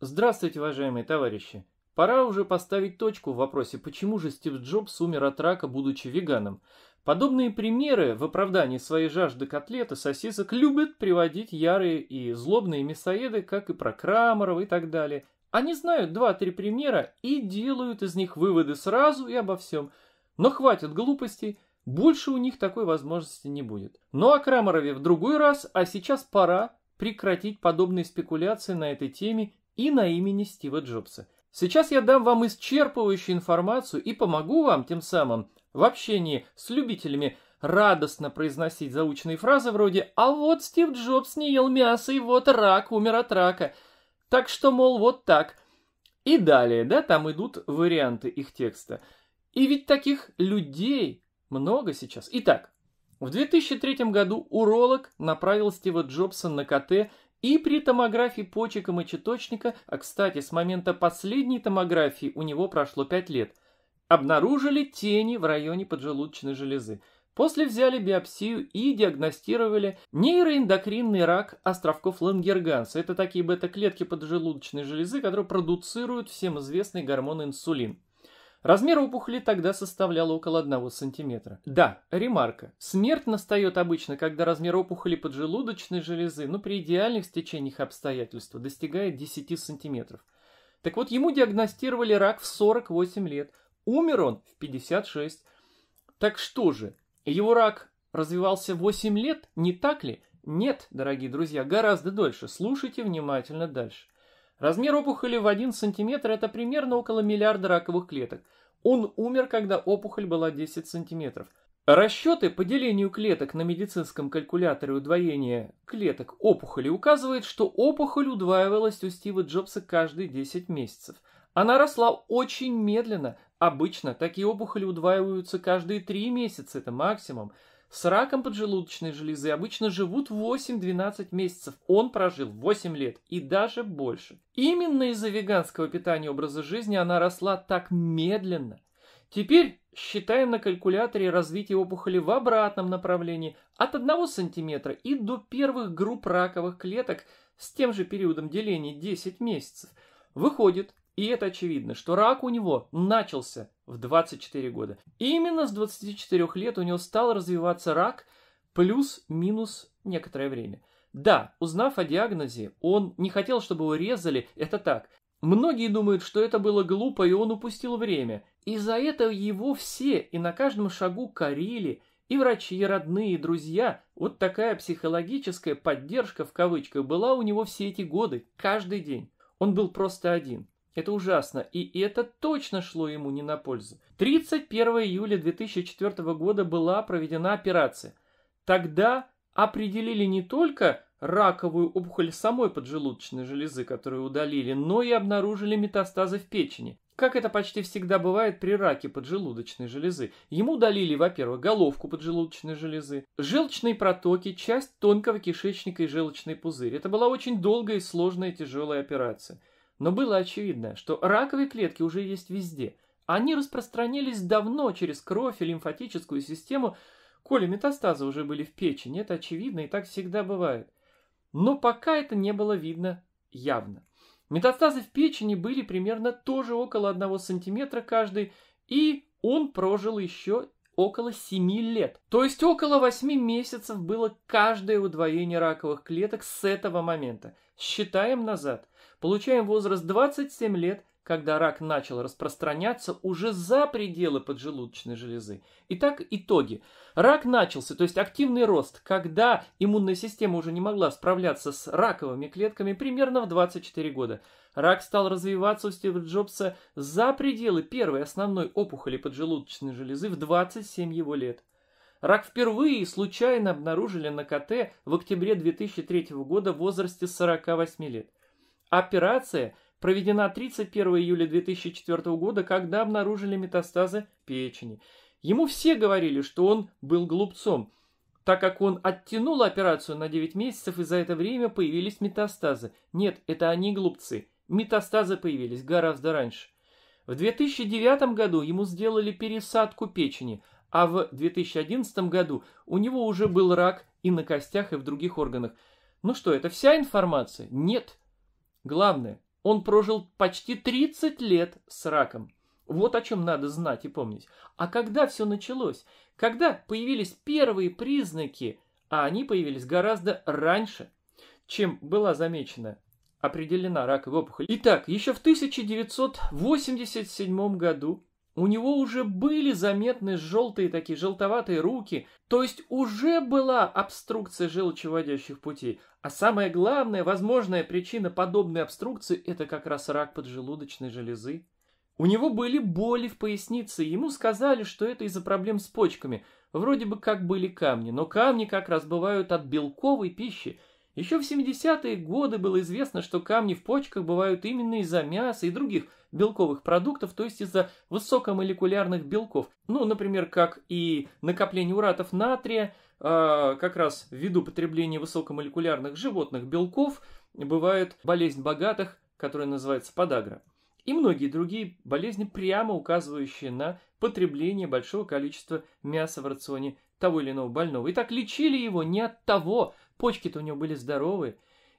Здравствуйте, уважаемые товарищи! Пора уже поставить точку в вопросе, почему же Стив Джобс умер от рака, будучи веганом. Подобные примеры в оправдании своей жажды котлеты сосисок любят приводить ярые и злобные мясоеды, как и про Крамеров и так далее. Они знают два-три примера и делают из них выводы сразу и обо всем. Но хватит глупостей, больше у них такой возможности не будет. Ну о а Крамерове в другой раз, а сейчас пора прекратить подобные спекуляции на этой теме и на имени Стива Джобса. Сейчас я дам вам исчерпывающую информацию и помогу вам тем самым в общении с любителями радостно произносить заученные фразы вроде «А вот Стив Джобс не ел мясо, и вот рак умер от рака». Так что, мол, вот так. И далее, да, там идут варианты их текста. И ведь таких людей много сейчас. Итак, в 2003 году уролог направил Стива Джобса на КТ и при томографии почек и мочеточника, а кстати, с момента последней томографии у него прошло 5 лет, обнаружили тени в районе поджелудочной железы. После взяли биопсию и диагностировали нейроэндокринный рак островков Лангерганса. Это такие бета-клетки поджелудочной железы, которые продуцируют всем известный гормон инсулин. Размер опухоли тогда составлял около 1 см. Да, ремарка. Смерть настает обычно, когда размер опухоли поджелудочной железы, ну, при идеальных стечениях обстоятельств, достигает 10 см. Так вот, ему диагностировали рак в 48 лет. Умер он в 56. Так что же, его рак развивался 8 лет, не так ли? Нет, дорогие друзья, гораздо дольше. Слушайте внимательно дальше. Размер опухоли в 1 см – это примерно около миллиарда раковых клеток. Он умер, когда опухоль была 10 см. Расчеты по делению клеток на медицинском калькуляторе удвоения клеток опухоли указывают, что опухоль удваивалась у Стива Джобса каждые 10 месяцев. Она росла очень медленно. Обычно такие опухоли удваиваются каждые 3 месяца, это максимум с раком поджелудочной железы обычно живут 8-12 месяцев. Он прожил 8 лет и даже больше. Именно из-за веганского питания и образа жизни она росла так медленно. Теперь считаем на калькуляторе развитие опухоли в обратном направлении от 1 см и до первых групп раковых клеток с тем же периодом деления 10 месяцев. Выходит, и это очевидно, что рак у него начался в 24 года. И именно с 24 лет у него стал развиваться рак плюс-минус некоторое время. Да, узнав о диагнозе, он не хотел, чтобы его резали, это так. Многие думают, что это было глупо, и он упустил время. И за это его все и на каждом шагу корили, и врачи, и родные, и друзья. Вот такая психологическая поддержка в кавычках была у него все эти годы, каждый день. Он был просто один. Это ужасно, и это точно шло ему не на пользу. 31 июля 2004 года была проведена операция. Тогда определили не только раковую опухоль самой поджелудочной железы, которую удалили, но и обнаружили метастазы в печени. Как это почти всегда бывает при раке поджелудочной железы. Ему удалили, во-первых, головку поджелудочной железы, желчные протоки, часть тонкого кишечника и желчный пузырь. Это была очень долгая и сложная тяжелая операция. Но было очевидно, что раковые клетки уже есть везде. Они распространились давно через кровь и лимфатическую систему, коли метастазы уже были в печени, это очевидно и так всегда бывает. Но пока это не было видно явно. Метастазы в печени были примерно тоже около 1 см каждый, и он прожил еще около 7 лет. То есть около 8 месяцев было каждое удвоение раковых клеток с этого момента. Считаем назад. Получаем возраст 27 лет, когда рак начал распространяться уже за пределы поджелудочной железы. Итак, итоги. Рак начался, то есть активный рост, когда иммунная система уже не могла справляться с раковыми клетками примерно в 24 года. Рак стал развиваться у Стива Джобса за пределы первой основной опухоли поджелудочной железы в 27 его лет. Рак впервые случайно обнаружили на КТ в октябре 2003 года в возрасте 48 лет. Операция – проведена 31 июля 2004 года, когда обнаружили метастазы печени. Ему все говорили, что он был глупцом, так как он оттянул операцию на 9 месяцев и за это время появились метастазы. Нет, это они глупцы. Метастазы появились гораздо раньше. В 2009 году ему сделали пересадку печени, а в 2011 году у него уже был рак и на костях, и в других органах. Ну что, это вся информация? Нет. Главное, он прожил почти 30 лет с раком. Вот о чем надо знать и помнить. А когда все началось? Когда появились первые признаки, а они появились гораздо раньше, чем была замечена определена раковая опухоль. Итак, еще в 1987 году у него уже были заметны желтые такие желтоватые руки, то есть уже была обструкция желчеводящих путей. А самая главная возможная причина подобной обструкции – это как раз рак поджелудочной железы. У него были боли в пояснице, ему сказали, что это из-за проблем с почками. Вроде бы как были камни, но камни как раз бывают от белковой пищи. Еще в 70-е годы было известно, что камни в почках бывают именно из-за мяса и других – белковых продуктов, то есть из-за высокомолекулярных белков. Ну, например, как и накопление уратов натрия, а, как раз ввиду потребления высокомолекулярных животных белков бывает болезнь богатых, которая называется подагра. И многие другие болезни, прямо указывающие на потребление большого количества мяса в рационе того или иного больного. И так лечили его не от того, почки-то у него были здоровые,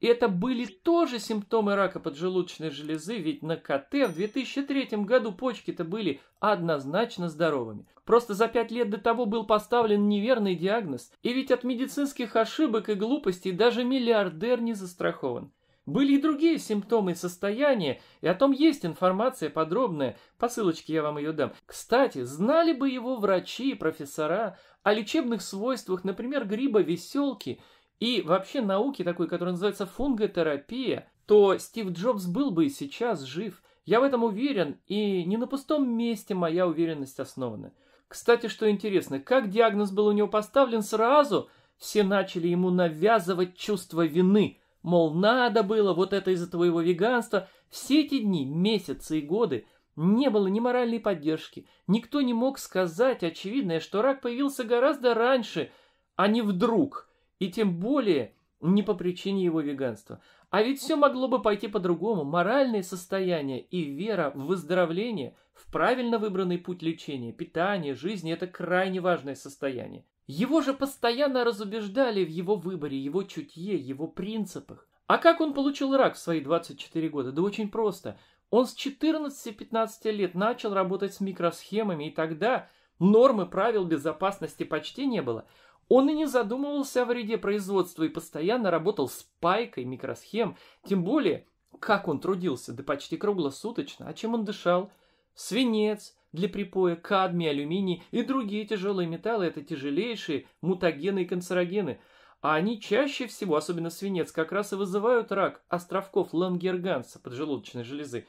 и это были тоже симптомы рака поджелудочной железы, ведь на КТ в 2003 году почки-то были однозначно здоровыми. Просто за пять лет до того был поставлен неверный диагноз. И ведь от медицинских ошибок и глупостей даже миллиардер не застрахован. Были и другие симптомы состояния, и о том есть информация подробная, по ссылочке я вам ее дам. Кстати, знали бы его врачи и профессора о лечебных свойствах, например, гриба веселки – и вообще науки такой, которая называется фунготерапия, то Стив Джобс был бы и сейчас жив. Я в этом уверен, и не на пустом месте моя уверенность основана. Кстати, что интересно, как диагноз был у него поставлен сразу, все начали ему навязывать чувство вины. Мол, надо было вот это из-за твоего веганства. Все эти дни, месяцы и годы не было ни моральной поддержки. Никто не мог сказать очевидное, что рак появился гораздо раньше, а не вдруг – и тем более не по причине его веганства. А ведь все могло бы пойти по-другому. Моральное состояние и вера в выздоровление, в правильно выбранный путь лечения, питания, жизни – это крайне важное состояние. Его же постоянно разубеждали в его выборе, его чутье, его принципах. А как он получил рак в свои 24 года? Да очень просто. Он с 14-15 лет начал работать с микросхемами, и тогда нормы правил безопасности почти не было – он и не задумывался о вреде производства и постоянно работал с пайкой микросхем, тем более, как он трудился, да почти круглосуточно, а чем он дышал? Свинец для припоя, кадмий, алюминий и другие тяжелые металлы – это тяжелейшие мутагены и канцерогены, а они чаще всего, особенно свинец, как раз и вызывают рак островков Лангерганса поджелудочной железы.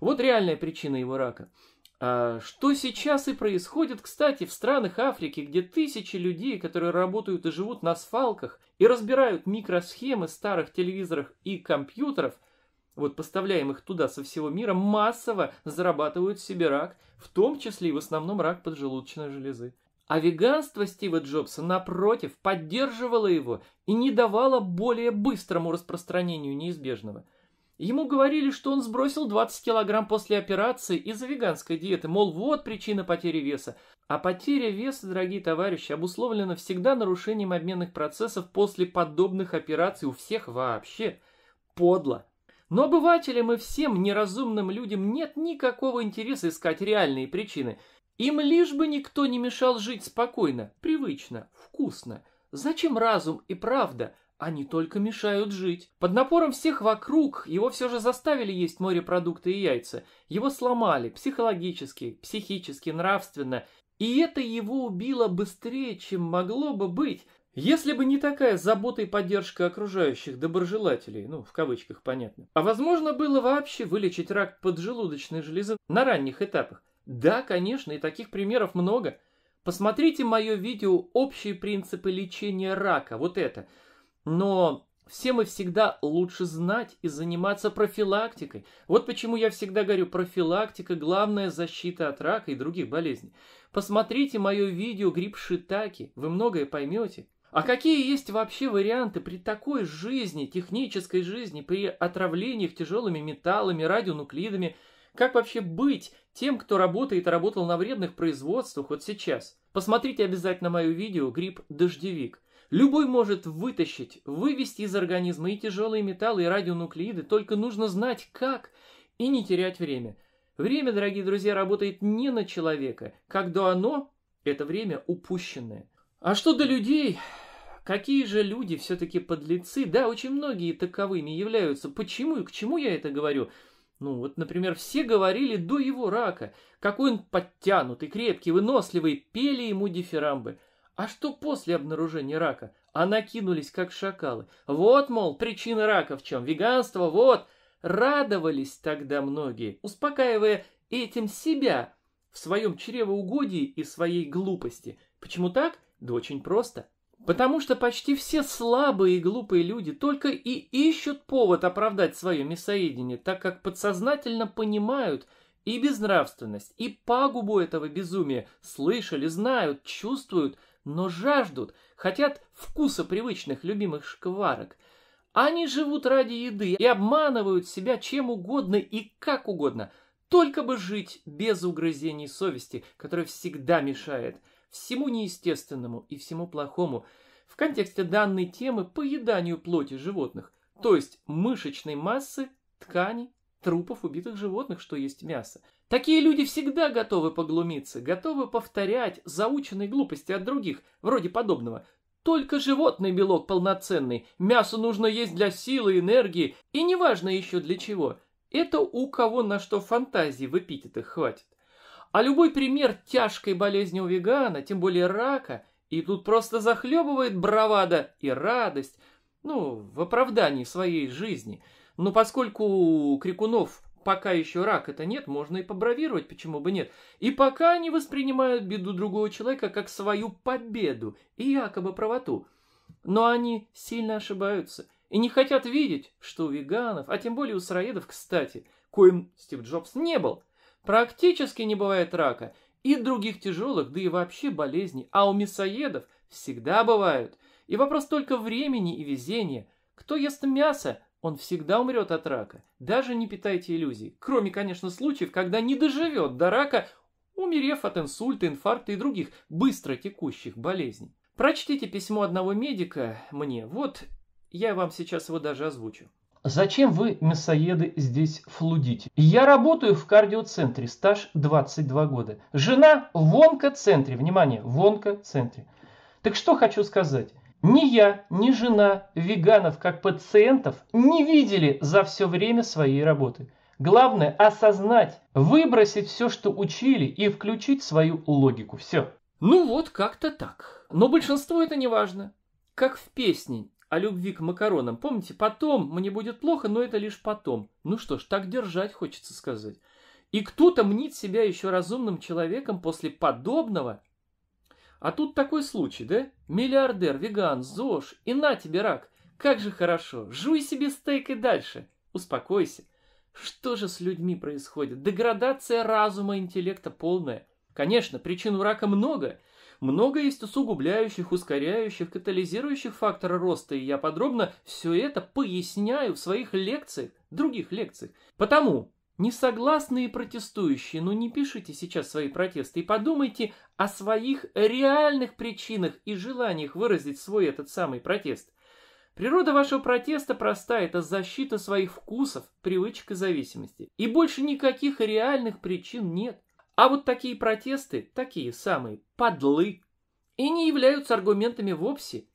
Вот реальная причина его рака – а что сейчас и происходит, кстати, в странах Африки, где тысячи людей, которые работают и живут на сфалках и разбирают микросхемы старых телевизоров и компьютеров, вот поставляемых туда со всего мира, массово зарабатывают себе рак, в том числе и в основном рак поджелудочной железы. А веганство Стива Джобса, напротив, поддерживало его и не давало более быстрому распространению неизбежного – Ему говорили, что он сбросил 20 килограмм после операции из-за веганской диеты, мол, вот причина потери веса. А потеря веса, дорогие товарищи, обусловлена всегда нарушением обменных процессов после подобных операций у всех вообще. Подло. Но обывателям и всем неразумным людям нет никакого интереса искать реальные причины. Им лишь бы никто не мешал жить спокойно, привычно, вкусно. Зачем разум и правда – они только мешают жить. Под напором всех вокруг его все же заставили есть морепродукты и яйца. Его сломали психологически, психически, нравственно. И это его убило быстрее, чем могло бы быть, если бы не такая забота и поддержка окружающих доброжелателей, ну, в кавычках, понятно. А возможно было вообще вылечить рак поджелудочной железы на ранних этапах. Да, конечно, и таких примеров много. Посмотрите мое видео «Общие принципы лечения рака», вот это – но все мы всегда лучше знать и заниматься профилактикой. Вот почему я всегда говорю, профилактика – главная защита от рака и других болезней. Посмотрите мое видео «Гриб Шитаки», вы многое поймете. А какие есть вообще варианты при такой жизни, технической жизни, при отравлениях тяжелыми металлами, радионуклидами? Как вообще быть тем, кто работает и работал на вредных производствах вот сейчас? Посмотрите обязательно мое видео «Гриб дождевик». Любой может вытащить, вывести из организма и тяжелые металлы, и радионуклиды, только нужно знать как и не терять время. Время, дорогие друзья, работает не на человека, как до оно, это время упущенное. А что до людей? Какие же люди все-таки подлецы? Да, очень многие таковыми являются. Почему и к чему я это говорю? Ну вот, например, все говорили до его рака, какой он подтянутый, крепкий, выносливый, пели ему дифирамбы. А что после обнаружения рака? А накинулись, как шакалы. Вот, мол, причина рака в чем, веганство, вот. Радовались тогда многие, успокаивая этим себя в своем чревоугодии и своей глупости. Почему так? Да очень просто. Потому что почти все слабые и глупые люди только и ищут повод оправдать свое мясоедение, так как подсознательно понимают и безнравственность, и пагубу этого безумия, слышали, знают, чувствуют – но жаждут, хотят вкуса привычных любимых шкварок. Они живут ради еды и обманывают себя чем угодно и как угодно, только бы жить без угрызений совести, которая всегда мешает всему неестественному и всему плохому в контексте данной темы поеданию плоти животных, то есть мышечной массы, ткани трупов убитых животных, что есть мясо. Такие люди всегда готовы поглумиться, готовы повторять заученные глупости от других, вроде подобного. Только животный белок полноценный, мясо нужно есть для силы, энергии и неважно еще для чего. Это у кого на что фантазии в эпитетах хватит. А любой пример тяжкой болезни у вегана, тем более рака, и тут просто захлебывает бравада и радость, ну, в оправдании своей жизни – но поскольку Крикунов пока еще рак это нет, можно и побравировать, почему бы нет. И пока они воспринимают беду другого человека как свою победу и якобы правоту. Но они сильно ошибаются и не хотят видеть, что у веганов, а тем более у сыроедов, кстати, коим Стив Джобс не был, практически не бывает рака и других тяжелых, да и вообще болезней, а у мясоедов всегда бывают. И вопрос только времени и везения. Кто ест мясо, он всегда умрет от рака. Даже не питайте иллюзий. Кроме, конечно, случаев, когда не доживет до рака, умерев от инсульта, инфаркта и других быстро текущих болезней. Прочтите письмо одного медика мне. Вот, я вам сейчас его даже озвучу. Зачем вы, мясоеды, здесь флудите? Я работаю в кардиоцентре, стаж 22 года. Жена в онкоцентре, внимание, в онкоцентре. Так что хочу сказать. Ни я, ни жена веганов как пациентов не видели за все время своей работы. Главное осознать, выбросить все, что учили, и включить свою логику. Все. Ну вот, как-то так. Но большинство это не важно. Как в песне о любви к макаронам. Помните, потом мне будет плохо, но это лишь потом. Ну что ж, так держать, хочется сказать. И кто-то мнит себя еще разумным человеком после подобного а тут такой случай, да? Миллиардер, веган, ЗОЖ, и на тебе рак. Как же хорошо, жуй себе стейк и дальше. Успокойся. Что же с людьми происходит? Деградация разума, интеллекта полная. Конечно, причин у рака много. Много есть усугубляющих, ускоряющих, катализирующих факторы роста, и я подробно все это поясняю в своих лекциях, других лекциях. Потому Несогласные и протестующие, но ну не пишите сейчас свои протесты и подумайте о своих реальных причинах и желаниях выразить свой этот самый протест. Природа вашего протеста проста – это защита своих вкусов, привычек и зависимости. И больше никаких реальных причин нет. А вот такие протесты, такие самые, подлы. И не являются аргументами вовсе.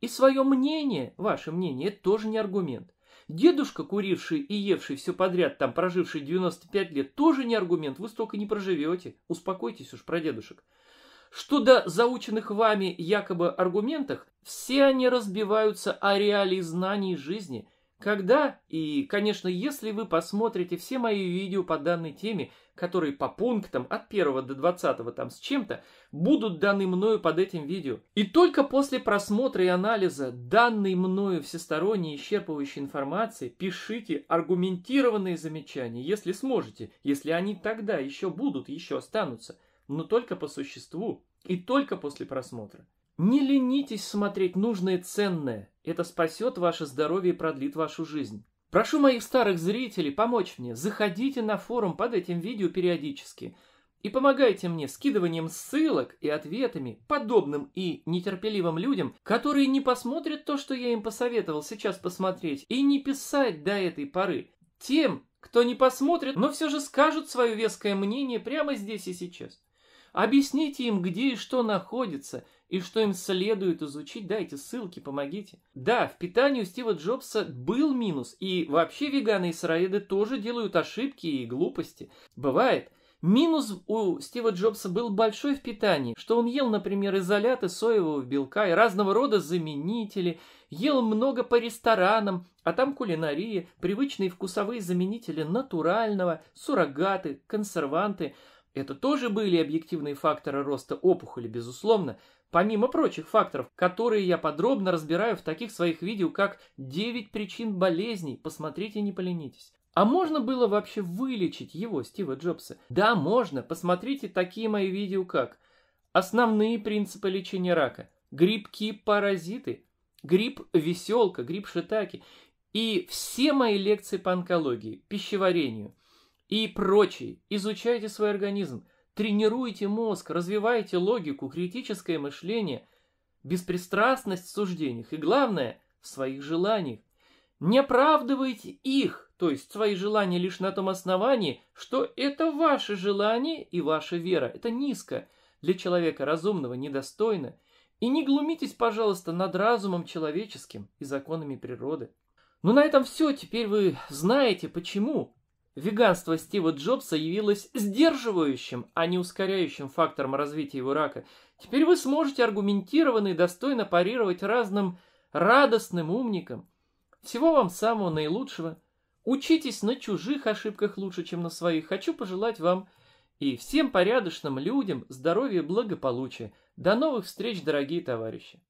И свое мнение, ваше мнение, это тоже не аргумент. Дедушка, куривший и евший все подряд, там проживший 95 лет, тоже не аргумент, вы столько не проживете. Успокойтесь уж про дедушек. Что до заученных вами якобы аргументах, все они разбиваются о реалии знаний жизни, когда и, конечно, если вы посмотрите все мои видео по данной теме, которые по пунктам от 1 до 20 там с чем-то, будут даны мною под этим видео. И только после просмотра и анализа данной мною всесторонней исчерпывающей информации пишите аргументированные замечания, если сможете, если они тогда еще будут, еще останутся, но только по существу и только после просмотра. Не ленитесь смотреть нужное ценное. Это спасет ваше здоровье и продлит вашу жизнь. Прошу моих старых зрителей помочь мне. Заходите на форум под этим видео периодически. И помогайте мне скидыванием ссылок и ответами подобным и нетерпеливым людям, которые не посмотрят то, что я им посоветовал сейчас посмотреть, и не писать до этой поры. Тем, кто не посмотрит, но все же скажут свое веское мнение прямо здесь и сейчас. Объясните им, где и что находится, и что им следует изучить. Дайте ссылки, помогите. Да, в питании у Стива Джобса был минус, и вообще веганы и сыроеды тоже делают ошибки и глупости. Бывает. Минус у Стива Джобса был большой в питании, что он ел, например, изоляты соевого белка и разного рода заменители, ел много по ресторанам, а там кулинария, привычные вкусовые заменители натурального, суррогаты, консерванты – это тоже были объективные факторы роста опухоли, безусловно, помимо прочих факторов, которые я подробно разбираю в таких своих видео, как 9 причин болезней, посмотрите, не поленитесь. А можно было вообще вылечить его, Стива Джобса? Да, можно, посмотрите такие мои видео как Основные принципы лечения рака, грибки-паразиты, гриб-веселка, гриб-шитаки и все мои лекции по онкологии, пищеварению – и прочее. Изучайте свой организм, тренируйте мозг, развивайте логику, критическое мышление, беспристрастность в суждениях и, главное, в своих желаниях. Не оправдывайте их, то есть свои желания лишь на том основании, что это ваши желания и ваша вера. Это низко, для человека разумного недостойно. И не глумитесь, пожалуйста, над разумом человеческим и законами природы. Ну на этом все, теперь вы знаете, почему Веганство Стива Джобса явилось сдерживающим, а не ускоряющим фактором развития его рака. Теперь вы сможете аргументированно и достойно парировать разным радостным умникам. Всего вам самого наилучшего. Учитесь на чужих ошибках лучше, чем на своих. Хочу пожелать вам и всем порядочным людям здоровья и благополучия. До новых встреч, дорогие товарищи!